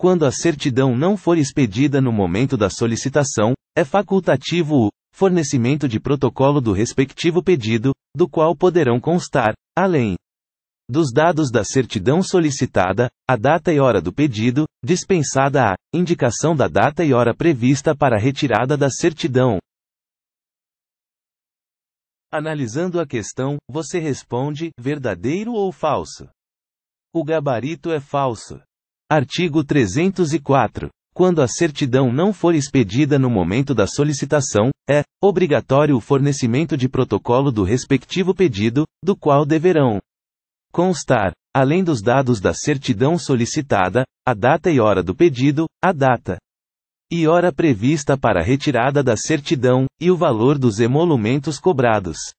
quando a certidão não for expedida no momento da solicitação, é facultativo o fornecimento de protocolo do respectivo pedido, do qual poderão constar, além dos dados da certidão solicitada, a data e hora do pedido, dispensada a indicação da data e hora prevista para a retirada da certidão. Analisando a questão, você responde verdadeiro ou falso? O gabarito é falso. Artigo 304. Quando a certidão não for expedida no momento da solicitação, é obrigatório o fornecimento de protocolo do respectivo pedido, do qual deverão constar, além dos dados da certidão solicitada, a data e hora do pedido, a data e hora prevista para retirada da certidão, e o valor dos emolumentos cobrados.